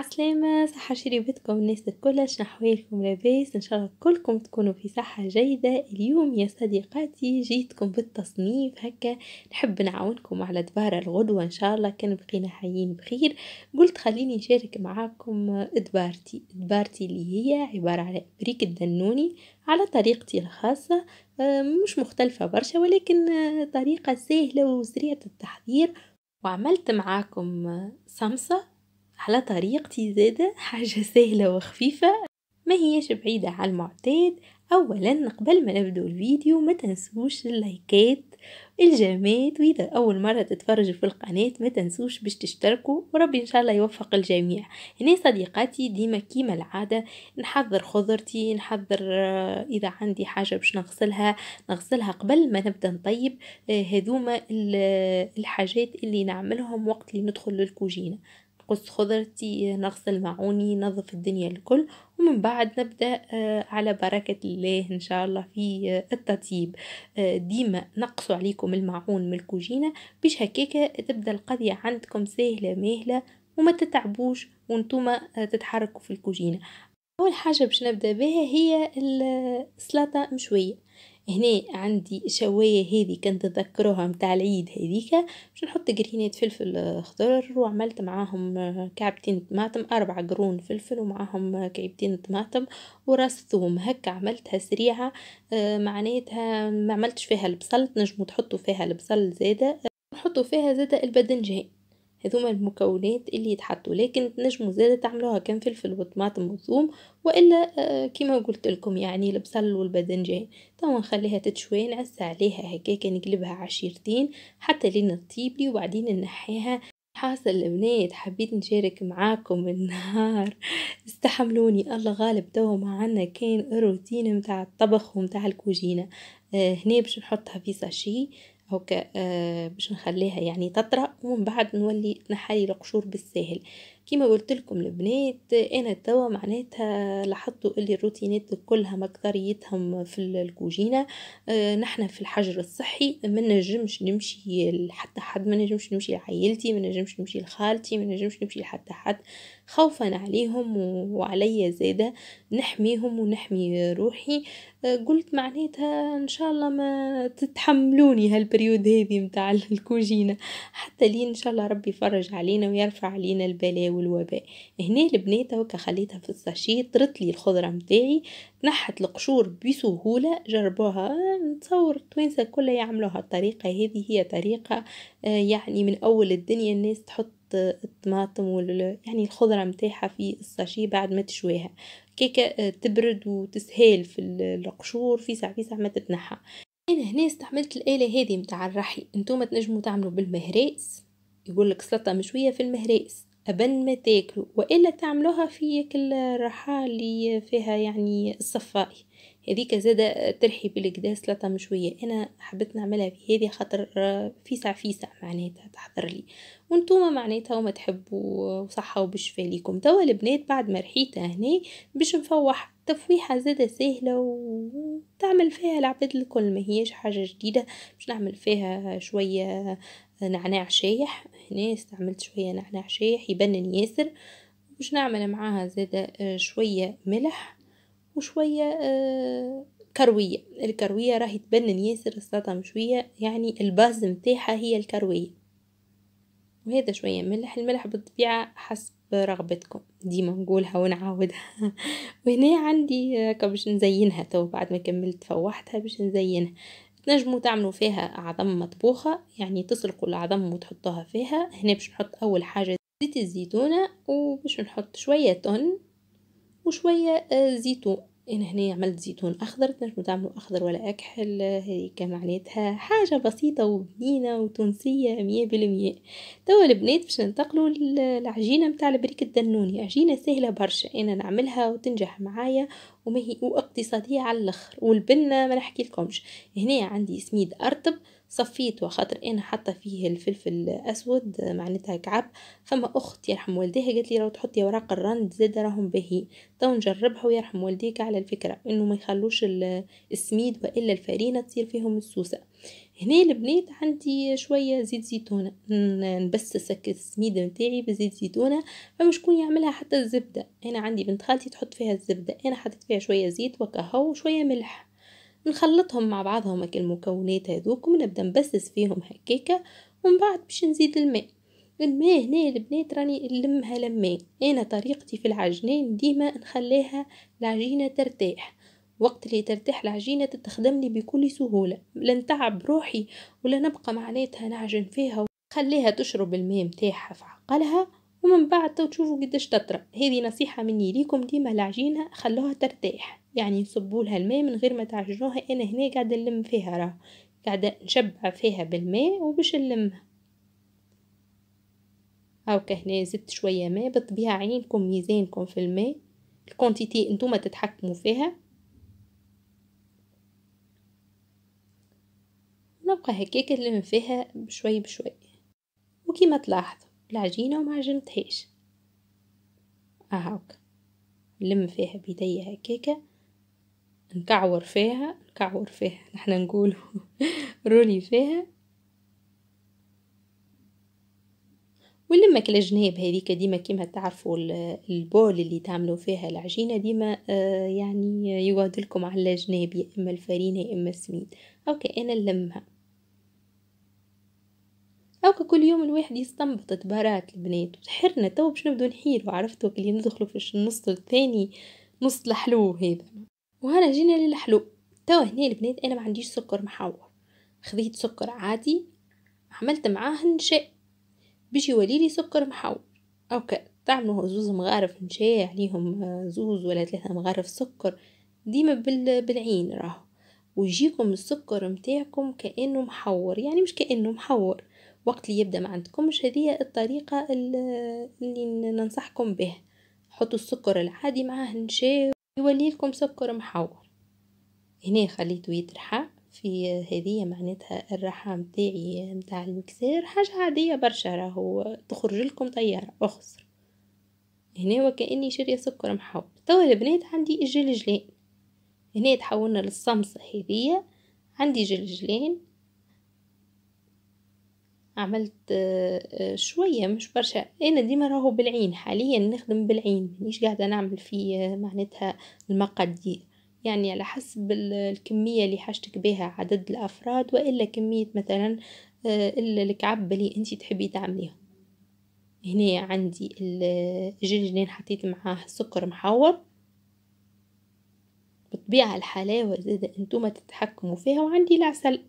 عسلامة صحة شريبتكم الناس الكل شنحوالكم لاباس ان شاء الله كلكم تكونوا في صحة جيدة اليوم يا صديقاتي جيتكم بالتصنيف هكا نحب نعاونكم على دبارة الغدوة ان شاء الله كان بقينا حيين بخير قلت خليني نشارك معاكم دبارتي دبارتي اللي هي عبارة على بريك الدنوني على طريقتي الخاصة آه، مش مختلفة برشا ولكن آه، طريقة سهلة وسريعة التحضير وعملت معاكم آه، صمصة على طريقتي زادة حاجة سهلة وخفيفة ما هيش بعيدة على المعتاد أولا قبل ما نبدو الفيديو ما تنسوش اللايكات الجامات وإذا أول مرة تتفرجوا في القناة ما تنسوش باش تشتركوا وربي إن شاء الله يوفق الجميع هنا صديقاتي ديما كيما العادة نحضر خضرتي نحضر آه، إذا عندي حاجة باش نغسلها نغسلها قبل ما نبدأ نطيب آه، هذوما الحاجات اللي نعملهم وقت اللي ندخل للكوجينة قص خضرتي آه، نغسل معوني نظف الدنيا الكل ومن بعد نبدأ آه، على بركة الله إن شاء الله في آه، التطيب ديما نقصوا عليكم المعون من الكوجينة باش هكاكا تبدأ القضية عندكم سهلة مهلة وما تتعبوش وانتوما تتحركوا في الكوجينة أول حاجة باش نبدأ بها هي السلطة مشوية هنا عندي شواية هذه كنت تذكروها متاع العيد هذيك باش نحط قرينات فلفل آه، خضر وعملت معاهم آه، كعبتين طماطم أربع قرون فلفل ومعاهم آه، كعبتين طماطم وراس ثوم هكا عملتها سريعة معناتها ما عملتش فيها البصل تنجمو تحطوا فيها البصل زاده نحطوا فيها زاده البدنجان هذوما المكونات اللي يتحطوا لكن تنجموا زاده تعملوها كان فلفل وطماطم وثوم والا آه، كيما قلت لكم يعني البصل والباذنجان تو نخليها تتشوي نعس عليها هكاك نقلبها عشيرتين حتى لين تطيب لي وبعدين نحيها حاصل البنات حبيت نشارك معاكم النهار استحملوني الله غالب ما معنا كان الروتين متاع الطبخ ومتاع الكوجينه آه، هنا باش نحطها في ساشي هكا آه، باش نخليها يعني تطرى ومن بعد نولي نحلي القشور بالساهل كيما قلت لكم البنات انا توا معناتها لاحظتوا اللي الروتينات كلها مكثريتهم في الكوجينه آه، نحن نحنا في الحجر الصحي ما نجمش نمشي لحتى حد ما نجمش نمشي لعائلتي ما نجمش نمشي لخالتي ما نجمش نمشي لحتى حد خوفا عليهم وعليا زاده نحميهم ونحمي روحي آه، قلت معناتها ان شاء الله ما تتحملوني هالبريود هذه متاع الكوجينه حتى لين ان شاء الله ربي يفرج علينا ويرفع علينا البلاوي والوباء هنا البنات هكا خليتها في الساشي طرت لي الخضره نتاعي تنحت القشور بسهوله جربوها نتصور التوانسه كلها يعملوها الطريقه هذه هي طريقه آه، يعني من اول الدنيا الناس تحط الطماطم وال يعني الخضره متاعها في الساشي بعد ما تشويها كيكه آه، تبرد وتسهال في القشور في ساعه في ساعه ما تتنحى انا هنا استعملت الاله هذه متاع الرحي انتم تنجموا تعملوا بالمهراس يقول لك سلطه مشويه في المهراس هبن ما تاكلوا والا تعملوها في كل الرحال اللي فيها يعني الصفائي هذيك زادة ترحي بالكدا سلطة مشوية أنا حبيت نعملها في هذه خاطر فيسع فيسع معناتها تحضر لي وانتوما معناتها وما تحبوا وصحة وبشفى ليكم توا البنات بعد ما رحيتها هنا باش نفوح تفويحة زادة سهلة وتعمل فيها العباد الكل ما هيش حاجة جديدة باش نعمل فيها شوية نعناع شايح هنا استعملت شوية نعناع شايح يبنن ياسر باش نعمل معاها زادة آه، شوية ملح وشوية آه، كروية الكروية راهي تبنن ياسر السلطة مشوية يعني الباز متاعها هي الكروية وهذا شوية ملح الملح بالطبيعة حسب رغبتكم ديما نقولها ونعاودها وهنا عندي آه، باش نزينها تو بعد ما كملت فوحتها باش نزينها تنجموا تعملوا فيها عظم مطبوخة يعني تسلقوا العظم وتحطوها فيها هنا باش نحط أول حاجة زيت الزيتونة وباش نحط شوية تون وشوية آه، زيتون انا هنا عملت زيتون اخضر تنجموا تعملوا اخضر ولا اكحل هذه معناتها حاجه بسيطه وبنينه وتونسيه مية بالمية توا البنات باش ننتقلوا للعجينه نتاع البريك الدنوني عجينه سهله برشا انا نعملها وتنجح معايا وما هي واقتصاديه على الاخر والبنه ما نحكي لكمش هنا عندي سميد ارطب صفيت وخاطر انا حاطه فيه الفلفل اسود معناتها كعب فما اخت يرحم والديها قالت لي لو تحطي اوراق الرند زاد راهم باهيين تو نجربها ويرحم والديك على الفكره انه ما يخلوش السميد والا الفرينه تصير فيهم السوسه هنا البنات عندي شويه زيت زيتونه نبسس السميد نتاعي بزيت زيتونه فمش شكون يعملها حتى الزبده انا عندي بنت خالتي تحط فيها الزبده انا حطيت فيها شويه زيت وكهو وشويه ملح نخلطهم مع بعضهم هاك المكونات هذوك ونبدا نبسس فيهم هكاكا ومن بعد باش نزيد الماء الماء هنا البنات راني نلمها لما انا طريقتي في العجنان ديما نخليها العجينه ترتاح وقت اللي ترتاح العجينه تتخدم لي بكل سهوله لا نتعب روحي ولا نبقى معناتها نعجن فيها خليها تشرب الماء نتاعها في عقلها ومن بعد تشوفوا قداش تطرى هذه نصيحه مني ليكم ديما العجينه خلوها ترتاح يعني لها الماء من غير ما تعجنوها انا هنا قاعده نلم فيها راه قاعده نشبع فيها بالماء وباش نلمها هاوكا هنا زدت شويه ماء بالطبيعه عينكم ميزانكم في الماء الكونتيتي انتم تتحكموا فيها نبقى هكاك نلم فيها بشوي بشوي وكيما تلاحظوا العجينه وما عجنتهاش آه هاوكا نلم فيها بيديا هكاكه نكعور فيها نكعور فيها نحنا نقول رولي فيها ونلمك الجناب هذيك ديما كيما تعرفوا البول اللي تعملوا فيها العجينه ديما آه، يعني يعني لكم على الجناب يا اما الفرينه يا اما السميد اوكي انا نلمها أو كل يوم الواحد يستنبط تبارات البنات وتحرنا تو باش نبدو نحيلو عرفتو كلي ندخلو في النص الثاني نص الحلو هذا وهنا جينا للحلو توا هنا البنات انا ما عنديش سكر محور خذيت سكر عادي عملت معاه نشاء باش يوليلي سكر محور اوكي تعملوا زوز مغارف نشاء عليهم آه، زوز ولا ثلاثة مغارف سكر ديما بالعين راهو ويجيكم السكر متاعكم كأنه محور يعني مش كأنه محور وقت اللي يبدا ما عندكمش هذه الطريقة اللي ننصحكم به حطوا السكر العادي معاه نشاء يوليلكم سكر محور هنا خليته يترحى في هذه معناتها الرحى متاعي متاع المكسير حاجة عادية برشا راهو تخرج لكم طيارة أخسر هنا وكأني شارية سكر محور توا البنات عندي الجلجلان هنا تحولنا للصمصة هذه عندي جلجلين عملت آه، آه، شوية مش برشا أنا ديما راهو بالعين حاليا نخدم بالعين مانيش قاعدة نعمل في آه، معناتها المقادير يعني على حسب الكمية اللي حاجتك بها عدد الأفراد وإلا كمية مثلا الكعب اللي أنت تحبي تعمليه هنا عندي الجنجنين حطيت معاه سكر محور بطبيعة الحلاوة زادة انتم تتحكموا فيها وعندي العسل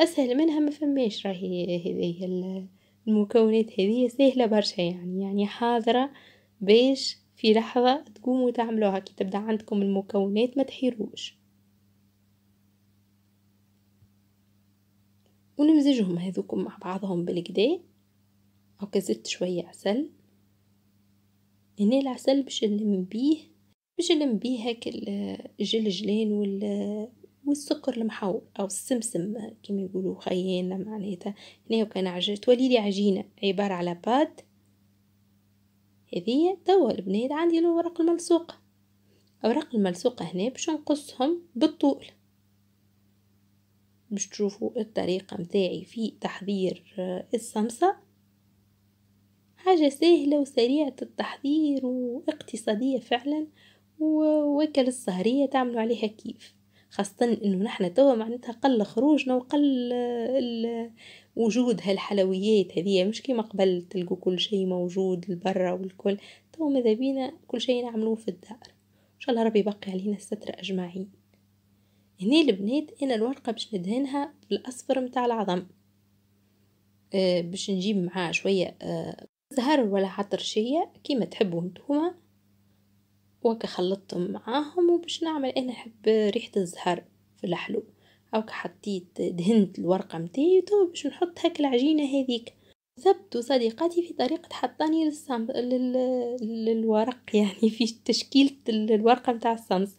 اسهل منها ما فماش راهي هذه المكونات هذه سهله برشا يعني يعني حاضره باش في لحظه تقوموا تعملوها كي تبدا عندكم المكونات ما تحيروش ونمزجهم هذوكم مع بعضهم بالكدا او زدت شويه عسل هنا العسل باش نلم بيه باش نلم بيه هاك الجلجلان والسكر المحور او السمسم كما يقولوا خيانا معناتها هنا كان عجينه تولي لي عجينه عباره على باد هذه توا البنات عندي الورق الملصوقه اوراق الملصوقه هنا باش نقصهم بالطول باش تشوفوا الطريقه متاعي في تحضير السمسه حاجه سهله وسريعه التحضير واقتصاديه فعلا ووكل السهريه تعملوا عليها كيف خاصة انه نحنا توا معناتها قل خروجنا وقل آه، وجود هالحلويات هذه مش كيما قبل تلقوا كل شيء موجود البرة والكل توا ماذا بينا كل شيء نعملوه في الدار ان شاء الله ربي يبقي علينا الستر اجمعين هنا البنات انا الورقه باش ندهنها بالاصفر متاع العظم أه باش نجيب معاه شويه أه زهر ولا عطر شيء كيما تحبوا نتوما وهكا خلطتهم معاهم وباش نعمل انا نحب ريحه الزهر في الحلو هاكا حطيت دهنت الورقه متاعي تو باش نحط هاك العجينه هذيك ثبت صديقاتي في طريقة حطاني للسام لل... للورق يعني في تشكيلة الورقة متاع الصمص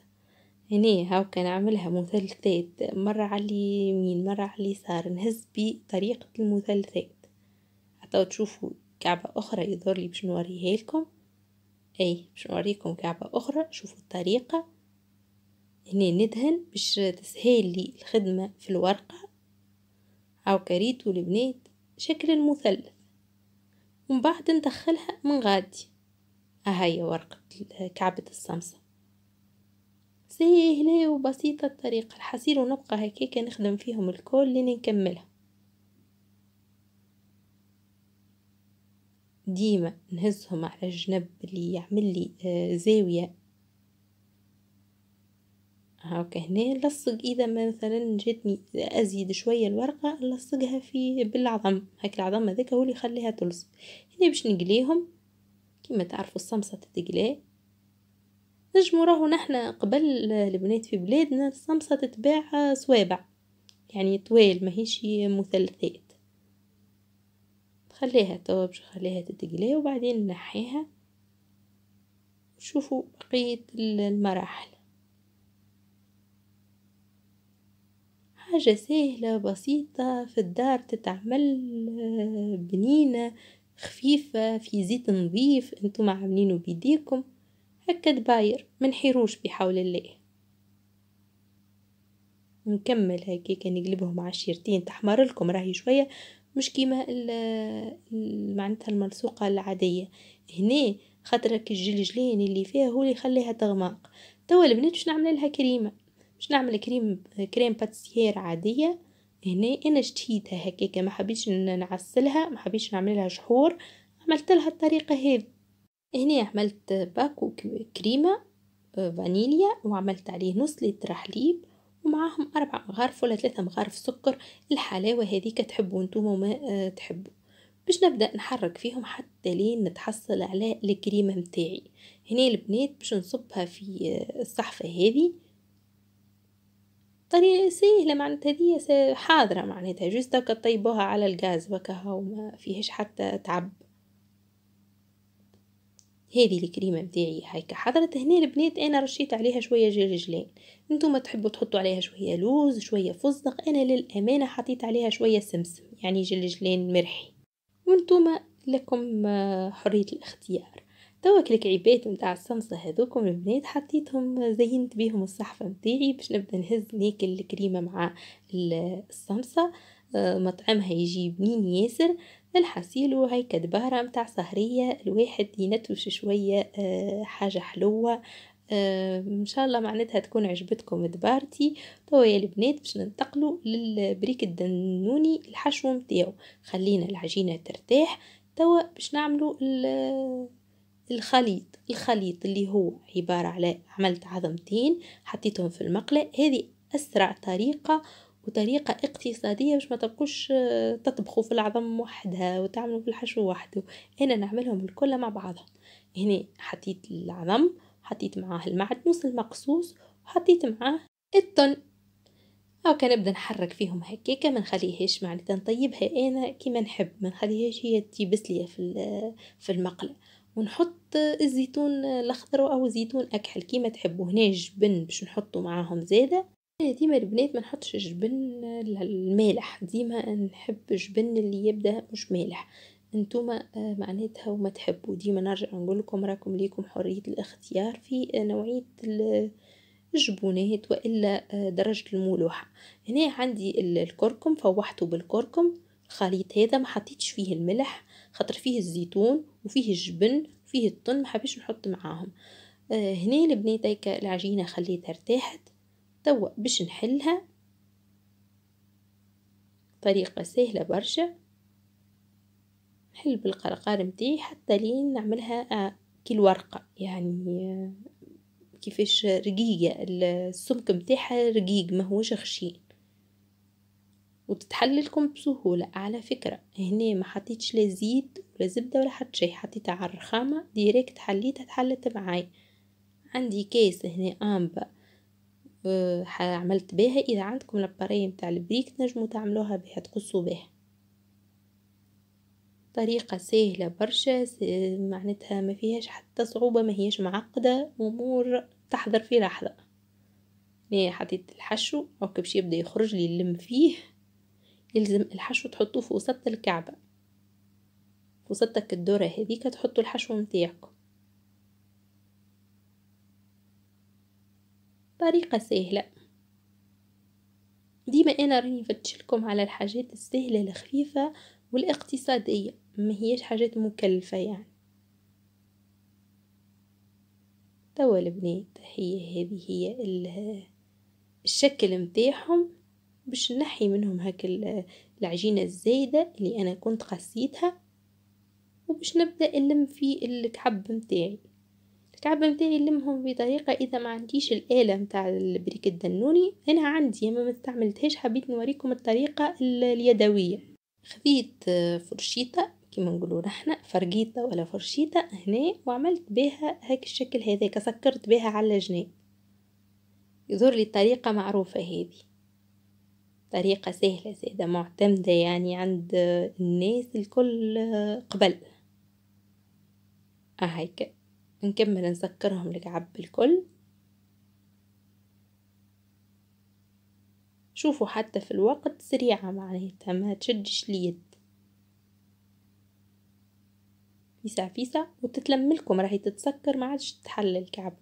هنا هاو نعملها مثلثات مرة على اليمين مرة على اليسار نهز بطريقة المثلثات حتى تشوفوا كعبة أخرى يظهر لي باش نوريها لكم اهي باش نوريكم كعبة اخرى شوفوا الطريقة هنا ندهن باش تسهيل لي الخدمة في الورقة او كريتو البنات شكل المثلث ومن بعد ندخلها من غادي آه، هاي ورقة كعبة السمسة سهلة وبسيطة الطريقة الحصير ونبقى هكاك نخدم فيهم الكل لين نكملها ديما نهزهم على جنب اللي يعمل لي آه، زاوية هاكا هنا لصق اذا مثلا جاتني ازيد شويه الورقه نلصقها في بالعظم هاك العظم هذاك هو اللي يخليها تلصق هنا باش نقليهم كما تعرفوا الصمصه تتقلى نجمو راهو نحنا قبل البنات في بلادنا الصمصه تتباع صوابع يعني طويل ماهيش مثلثات خليها توابش خليها تتقلي وبعدين نحيها شوفوا بقية المراحل حاجة سهلة بسيطة في الدار تتعمل آه، بنينة خفيفة في زيت نظيف انتم عاملينه بيديكم هكا دباير منحيروش بحول الله نكمل هكاك نقلبهم عشيرتين تحمر لكم راهي شويه مش كيما معناتها الملصوقه العاديه هنا خاطر هاك الجلجلان اللي فيها هو اللي يخليها تغمق توا البنات باش نعمل لها كريمه باش نعمل كريم كريم باتسيير عاديه هنا انا شتيتها هكاك ما حبيتش نعسلها ما حبيتش نعمل لها شحور عملت لها الطريقه هذه هنا عملت باكو كريمه آه، فانيليا وعملت عليه نص لتر حليب ومعاهم أربع مغارف ولا ثلاثة مغارف سكر الحلاوة هذيك تحبوا نتوما ما آه، تحبوا باش نبدا نحرك فيهم حتى لين نتحصل على الكريمه نتاعي هنا البنات باش نصبها في آه، الصحفه هذه طريقة سهلة معناتها هذه حاضرة معناتها جوست طيبوها على الغاز وكا هاو فيهش حتى تعب هذه الكريمه بتاعي هيك حضرت هنا البنات انا رشيت عليها شويه جلجلان انتم تحبوا تحطوا عليها شويه لوز شويه فستق انا للامانه حطيت عليها شويه سمسم يعني جلجلان مرحي وانتم لكم آه، حريه الاختيار توا الكعيبات نتاع الصمصة هذوكم البنات حطيتهم زينت بيهم الصحفة متاعي باش نبدا نهز ناكل الكريمة مع الصمصة آه، مطعمها يجي بنين ياسر نلحسيلو هاي دبارة متاع سهرية الواحد ينتوش شوية آه، حاجة حلوة آه، ان شاء الله معناتها تكون عجبتكم دبارتي توا يا البنات باش ننتقلوا للبريك الدنوني الحشو نتاعو خلينا العجينه ترتاح توا باش نعملوا الخليط الخليط اللي هو عباره على عملت عظمتين حطيتهم في المقله هذه اسرع طريقه وطريقة اقتصادية باش ما تبقوش آه، تطبخوا في العظم وحدها وتعملوا في الحشو وحده انا نعملهم الكل مع بعضهم هنا حطيت العظم حطيت معاه المعدنوس المقصوص وحطيت معاه التن او نبدا نحرك فيهم هكاكا ما نخليهاش معناتها نطيبها انا كيما نحب ما نخليهاش هي تيبس لي في آه، في المقله ونحط آه، الزيتون الاخضر او زيتون اكحل كيما تحبوا هنا جبن باش نحطه معاهم زاده إيه، ديما البنات ما نحطش جبن المالح ديما نحب جبن اللي يبدا مش مالح انتوما آه، معناتها وما تحبوا ديما نرجع نقول لكم راكم ليكم حريه الاختيار في نوعيه الجبونات والا آه، درجه الملوحه هنا عندي الكركم فوحته بالكركم الخليط هذا ما حطيتش فيه الملح خاطر فيه الزيتون وفيه الجبن وفيه الطن ما حبيتش نحط معاهم آه، هنا البنات هيك العجينه خليتها ارتاحت توا باش نحلها طريقة سهلة برشا نحل بالقرقار نتاعي حتى لين نعملها آه، كي الورقه يعني آه، كيفاش رقيقة السمك متاعها رقيق ما هوش خشين وتتحل لكم بسهولة على فكرة هنا ما حطيتش لا زيت ولا زبدة ولا حتى شي حطيتها على الرخامة ديريكت حليتها تحلت معاي عندي كيس هنا امبا عملت بها اذا عندكم لاباري نتاع البريك تنجموا تعملوها بها تقصوا بها طريقة سهلة برشا معناتها ما فيهاش حتى صعوبة ما هيش معقدة أمور تحضر في لحظة ني حطيت الحشو أو كبش يبدأ يخرج لي اللم فيه يلزم الحشو تحطوه في وسط الكعبة في وسطك الدورة هذيك تحطوا الحشو نتاعكم بطريقة سهلة ديما انا راني نفتشلكم على الحاجات السهلة الخفيفة والاقتصادية ما هيش حاجات مكلفة يعني توا البنات هي هذه هي الشكل متاعهم باش نحي منهم هاك العجينة الزايدة اللي انا كنت قصيتها وباش نبدأ نلم في الكعب متاعي الكعبة نتاعي نلمهم بطريقة إذا ما عنديش الآلة متاع البريك الدنوني أنا عندي أما ما استعملتهاش حبيت نوريكم الطريقة اليدوية خذيت آه، فرشيطة كيما نقولوا نحنا فرقيطة ولا فرشيطة هنا وعملت بها هاك الشكل هذا سكرت بها على الجناب يظهر لي الطريقة معروفة هذه طريقة سهلة سادة معتمدة يعني عند آه، الناس الكل آه، قبل أهيك نكمل نسكرهم لكعب الكل شوفوا حتى في الوقت سريعة معناتها ما تشدش اليد فيسا فيسا وتتلملكم راهي تتسكر ما عادش تحل الكعب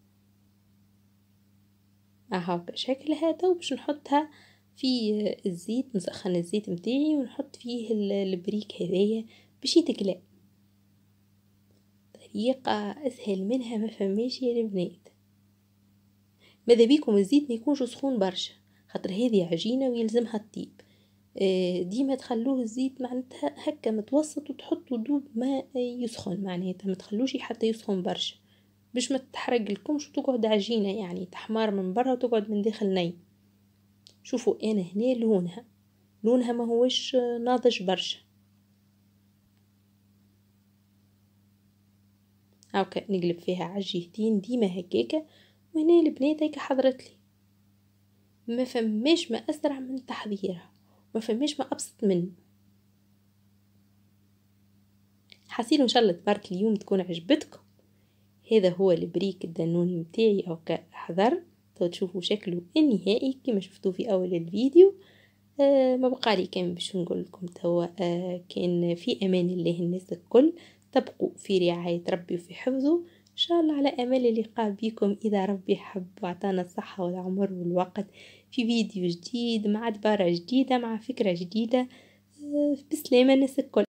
اهو بالشكل هذا وباش نحطها في الزيت نسخن الزيت متاعي ونحط فيه البريك هذايا باش يتقلى يقع أسهل منها ما فماش يا البنات ماذا بيكم الزيت ما يكونش سخون برشا خاطر هذه عجينة ويلزمها الطيب آه، ديما تخلوه الزيت معناتها هكا متوسط وتحطوا دوب ما يسخن معناتها ما تخلوش حتى يسخن برشا باش ما تحرق لكمش وتقعد عجينه يعني تحمار من برا وتقعد من داخل ني شوفوا انا هنا لونها لونها ما هوش ناضج برشا هاكا نقلب فيها عالجهتين ديما هكاكا وهنا البنات هيك حضرت لي ما فماش ما اسرع من تحضيرها ما فماش ما ابسط من حسيت ان شاء الله تبارك اليوم تكون عجبتكم هذا هو البريك الدانوني متاعي او حذر تو تشوفوا شكله النهائي كما شفتوا في اول الفيديو آه ما بقى لي كان باش نقول لكم توا آه كان في امان الله الناس الكل تبقوا في رعاية ربي وفي حفظه إن شاء الله على أمل اللقاء بكم إذا ربي حب وعطانا الصحة والعمر والوقت في فيديو جديد مع دبارة جديدة مع فكرة جديدة آه، بسلامة الناس الكل